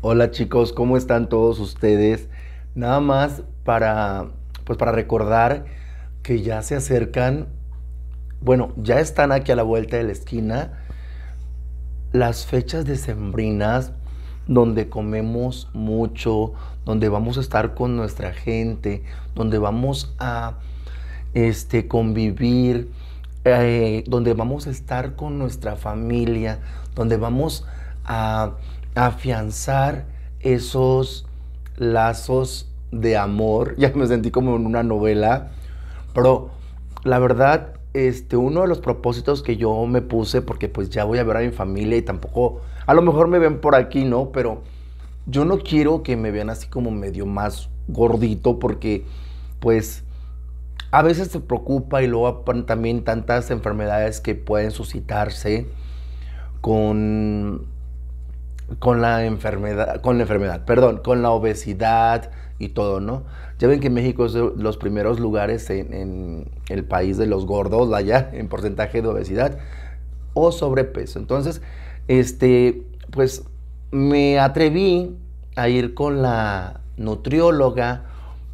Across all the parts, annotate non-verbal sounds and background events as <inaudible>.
Hola chicos, ¿cómo están todos ustedes? Nada más para, pues para recordar que ya se acercan, bueno, ya están aquí a la vuelta de la esquina las fechas decembrinas donde comemos mucho, donde vamos a estar con nuestra gente, donde vamos a este, convivir, eh, donde vamos a estar con nuestra familia, donde vamos a afianzar esos lazos de amor. <laughs> Ya me sentí como en una novela, pero la verdad, este, uno de los propósitos que yo me puse, porque pues ya voy a ver a mi familia y tampoco, a lo mejor me ven por aquí, ¿no? Pero yo no quiero que me vean así como medio más gordito, porque pues a veces se preocupa y luego también tantas enfermedades que pueden suscitarse con con la enfermedad, con la enfermedad, perdón, con la obesidad y todo, ¿no? Ya ven que México es los primeros lugares en, el país de los gordos, allá, <laughs> en porcentaje de obesidad o sobrepeso. Entonces, este, pues me atreví a ir con la nutrióloga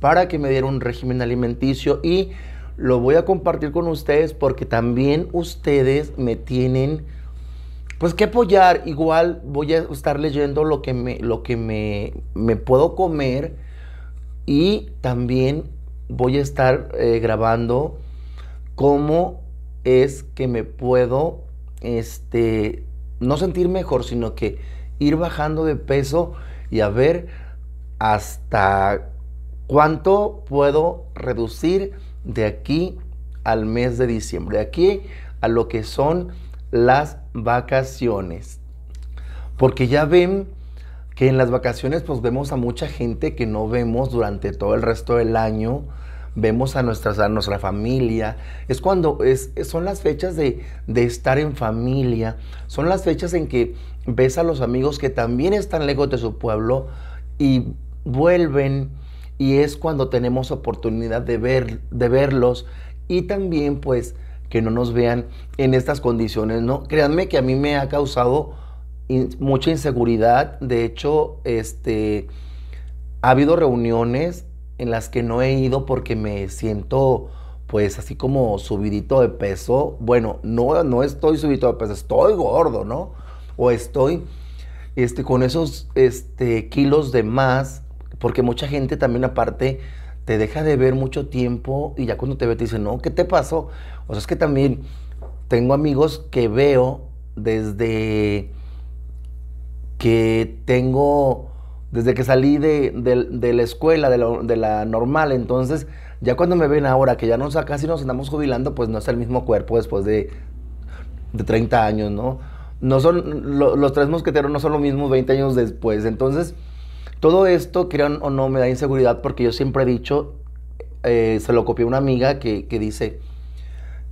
para que me diera un régimen alimenticio y lo voy a compartir con ustedes porque también ustedes me tienen pues que apoyar, igual voy a estar leyendo lo que me, lo que me, puedo comer y también voy a estar eh, grabando cómo es que me puedo, este, no sentir mejor, sino que ir bajando de peso y a ver hasta cuánto puedo reducir de aquí al mes de diciembre, de aquí a lo que son las vacaciones. Porque ya ven que en las vacaciones pues vemos a mucha gente que no vemos durante todo el resto del año, vemos a, nuestras, a nuestra familia, es cuando es, son las fechas de, estar en familia, son las fechas en que ves a los amigos que también están lejos de su pueblo y vuelven y es cuando tenemos oportunidad de, ver, de verlos y también pues que no nos vean en estas condiciones, ¿no? Créanme que a mí me ha causado mucha inseguridad. De hecho, este, ha habido reuniones en las que no he ido porque me siento pues así como subidito de peso. Bueno, no, no estoy subidito de peso, estoy gordo, ¿no? O estoy este, con esos este, kilos de más, porque mucha gente también aparte te deja de ver mucho tiempo y ya cuando te ve te dice, no, ¿qué te pasó? O sea, es que también tengo amigos que veo desde que tengo, desde que salí de, la escuela, de la, normal, entonces ya cuando me ven ahora que ya nos, casi nos andamos jubilando, pues no es el mismo cuerpo después de, 30 años, ¿no? No son, los tres mosqueteros no son lo mismo 20 años después, entonces todo esto, crean o no, me da inseguridad porque yo siempre he dicho, eh, se lo copió una amiga que, dice,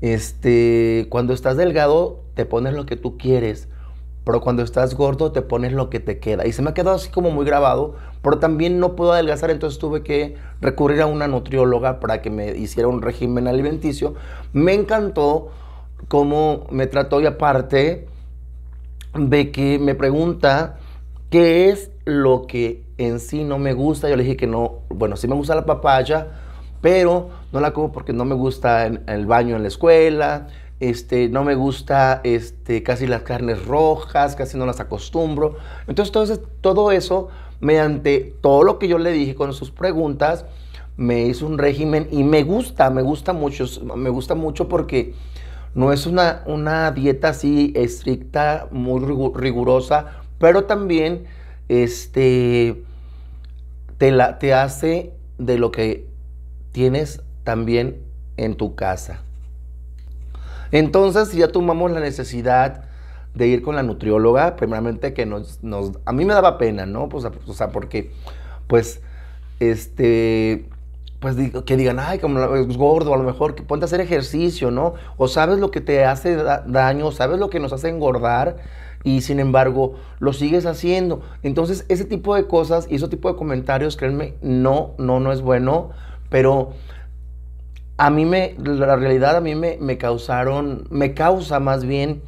este, cuando estás delgado te pones lo que tú quieres, pero cuando estás gordo te pones lo que te queda. Y se me ha quedado así como muy grabado, pero también no puedo adelgazar, entonces tuve que recurrir a una nutrióloga para que me hiciera un régimen alimenticio. Me encantó cómo me trató y aparte de que me pregunta ¿Qué es lo que en sí no me gusta? Yo le dije que no, bueno, sí me gusta la papaya, pero no la como porque no me gusta en, el baño en la escuela, este, no me gusta este, casi las carnes rojas, casi no las acostumbro. Entonces, todo eso, mediante todo lo que yo le dije con sus preguntas, me hizo un régimen y me gusta, me gusta mucho, me gusta mucho porque no es una, una dieta así estricta, muy rigurosa, pero también este, te, la, te hace de lo que tienes también en tu casa. Entonces, si ya tomamos la necesidad de ir con la nutrióloga, primeramente que nos, a mí me daba pena, ¿no? Pues, o sea, porque, pues, este, pues que digan, ay, como es gordo, a lo mejor que ponte a hacer ejercicio, ¿no? O sabes lo que te hace daño, daño, sabes lo que nos hace engordar, y sin embargo lo sigues haciendo. Entonces ese tipo de cosas y ese tipo de comentarios, créanme, no, no, no es bueno, pero a mí me, la realidad a mí me, me causaron, me causa más bien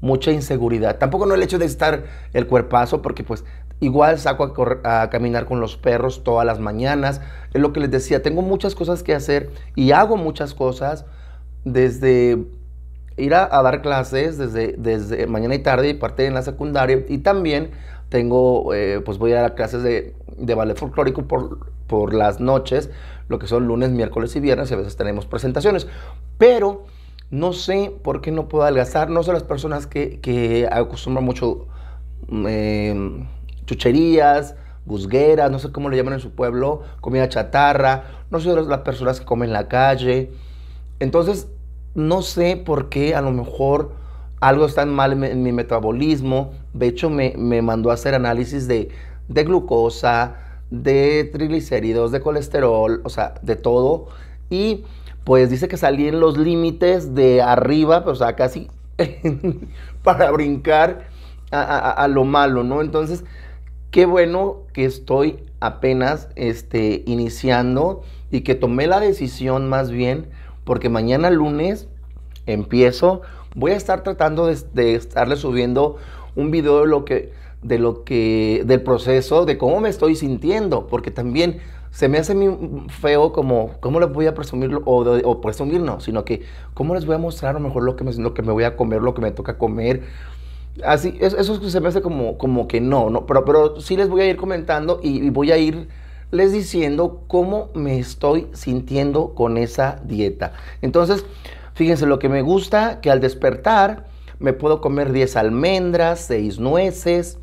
mucha inseguridad. Tampoco no el hecho de estar el cuerpazo, porque pues Igual saco a, a, caminar con los perros todas las mañanas. Es lo que les decía, tengo muchas cosas que hacer y hago muchas cosas desde ir a, dar clases desde, desde mañana y tarde y parte en la secundaria y también tengo, eh, pues voy a dar clases de, de ballet folclórico por, por las noches, lo que son lunes, miércoles y viernes y a veces tenemos presentaciones. Pero no sé por qué no puedo adelgazar, no son las personas que, que acostumbran mucho mm, em, chucherías, guzgueras, no sé cómo le llaman en su pueblo, comida chatarra, no de las personas que comen en la calle. Entonces, no sé por qué, a lo mejor algo está mal en mi metabolismo. De hecho, me, mandó a hacer análisis de, glucosa, de triglicéridos, de colesterol, o sea, de todo. Y pues dice que salí en los límites de arriba, o sea, casi <laughs> para brincar a, a, lo malo, ¿no? Entonces, qué bueno que estoy apenas este, iniciando y que tomé la decisión más bien porque mañana lunes empiezo. Voy a estar tratando de, de estarle subiendo un video de lo que de lo que del proceso de cómo me estoy sintiendo porque también se me hace feo como cómo les voy a presumir o, o, presumir no sino que cómo les voy a mostrar a lo mejor lo que me lo que me voy a comer lo que me toca comer así eso, se me hace como como que no no pero pero sí les voy a ir comentando y voy a ir les diciendo cómo me estoy sintiendo con esa dieta. Entonces, fíjense lo que me gusta, que al despertar me puedo comer 10 almendras, 6 nueces,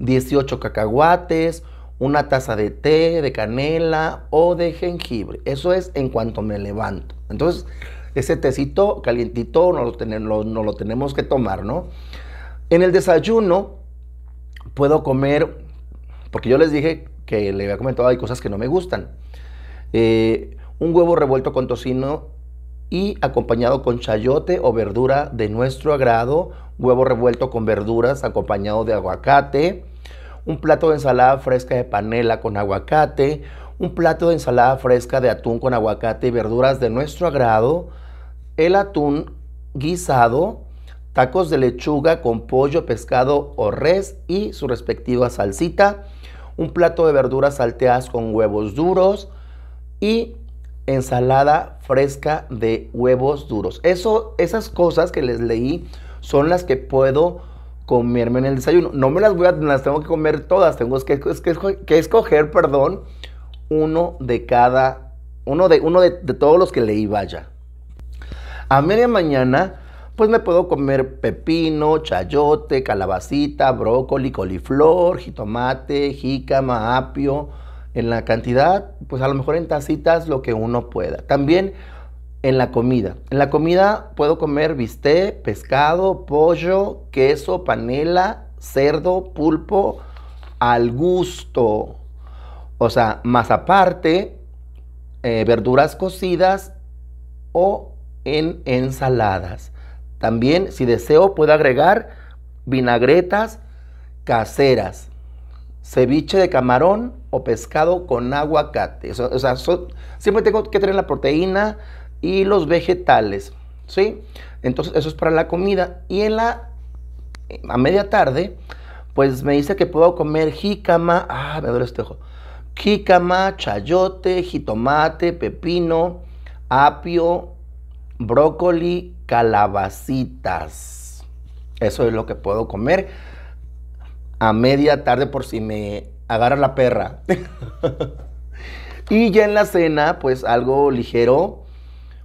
18 cacahuates, una taza de té, de canela o de jengibre. Eso es en cuanto me levanto. Entonces, ese tecito calientito no lo, tenemos, no lo tenemos que tomar, ¿no? En el desayuno puedo comer, porque yo les dije que le había comentado, hay cosas que no me gustan. Eh, un huevo revuelto con tocino y acompañado con chayote o verdura de nuestro agrado, huevo revuelto con verduras acompañado de aguacate, un plato de ensalada fresca de panela con aguacate, un plato de ensalada fresca de atún con aguacate y verduras de nuestro agrado, el atún guisado, tacos de lechuga con pollo, pescado o res y su respectiva salsita, un plato de verduras salteadas con huevos duros y ensalada fresca de huevos duros. Eso, esas cosas que les leí son las que puedo comerme en el desayuno. No me las voy a, las tengo que comer todas, tengo que, escoger, perdón, uno de cada, uno de, uno de todos los que leí, vaya. A media mañana pues me puedo comer pepino, chayote, calabacita, brócoli, coliflor, jitomate, jicama, apio, en la cantidad, pues a lo mejor en tacitas lo que uno pueda. También en la comida. En la comida puedo comer bistec, pescado, pollo, queso, panela, cerdo, pulpo, al gusto. O sea, más aparte, eh, verduras cocidas o en ensaladas. También, si deseo, puedo agregar vinagretas caseras, ceviche de camarón o pescado con aguacate. O sea, siempre tengo que tener la proteína y los vegetales, ¿sí? Entonces, eso es para la comida. Y en la, eh, a media tarde, pues me dice que puedo comer jícama, ah, me duele este ojo, jícama, chayote, jitomate, pepino, apio, brócoli, calabacitas. Eso es lo que puedo comer a media tarde por si me agarra la perra. <laughs> y ya en la cena, pues algo ligero.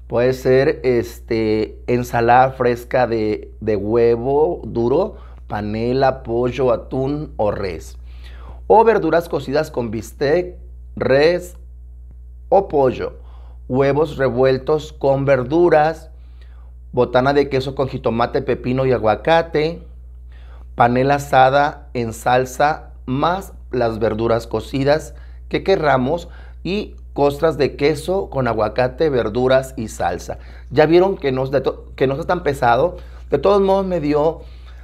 Puede ser este, ensalada fresca de, de huevo duro, panela, pollo, atún o res. O verduras cocidas con bistec, res o pollo huevos revueltos con verduras, botana de queso con jitomate, pepino y aguacate, panela asada en salsa más las verduras cocidas que querramos y costras de queso con aguacate, verduras y salsa. Ya vieron que no, que es tan pesado. De todos modos me dio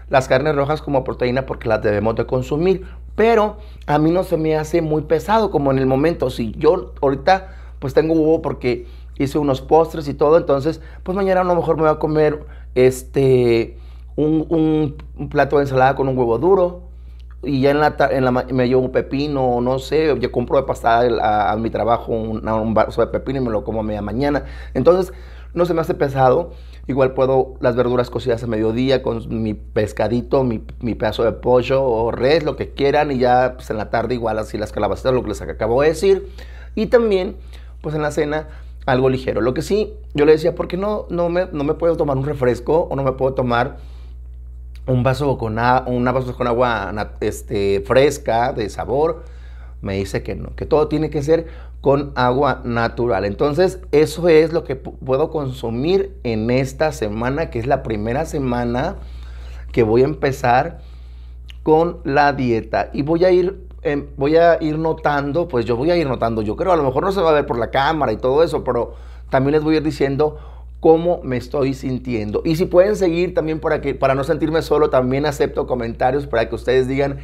las carnes rojas como proteína porque las debemos de consumir. Pero a mí no se me hace muy pesado como en el momento. Si yo ahorita pues tengo huevo porque hice unos postres y todo, entonces, pues mañana a lo mejor me voy a comer este, un, plato de ensalada con un huevo duro, y ya en la, en la me llevo un pepino, no sé, yo compro de pasada a, mi trabajo un, un vaso de pepino y me lo como a media mañana. Entonces, no se me hace pesado. Igual puedo las verduras cocidas a mediodía con mi pescadito, mi, mi pedazo de pollo o res, lo que quieran, y ya pues, en la tarde igual así las calabacitas, lo que les acabo de decir. Y también pues en la cena algo ligero. Lo que sí, yo le decía, ¿por qué no, no, me, no me puedo tomar un refresco o no me puedo tomar un vaso con, un vaso con agua este, fresca, de sabor? Me dice que no, que todo tiene que ser con agua natural. Entonces, eso es lo que puedo consumir en esta semana, que es la primera semana que voy a empezar con la dieta. Y voy a ir Em, voy a ir notando, pues yo voy a ir notando, yo creo, a lo mejor no se va a ver por la cámara y todo eso, pero también les voy a ir diciendo cómo me estoy sintiendo. Y si pueden seguir también para, que, para no sentirme solo, también acepto comentarios para que ustedes digan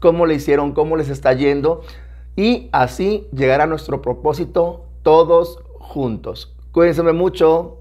cómo le hicieron, cómo les está yendo y así llegar a nuestro propósito todos juntos. Cuídense mucho,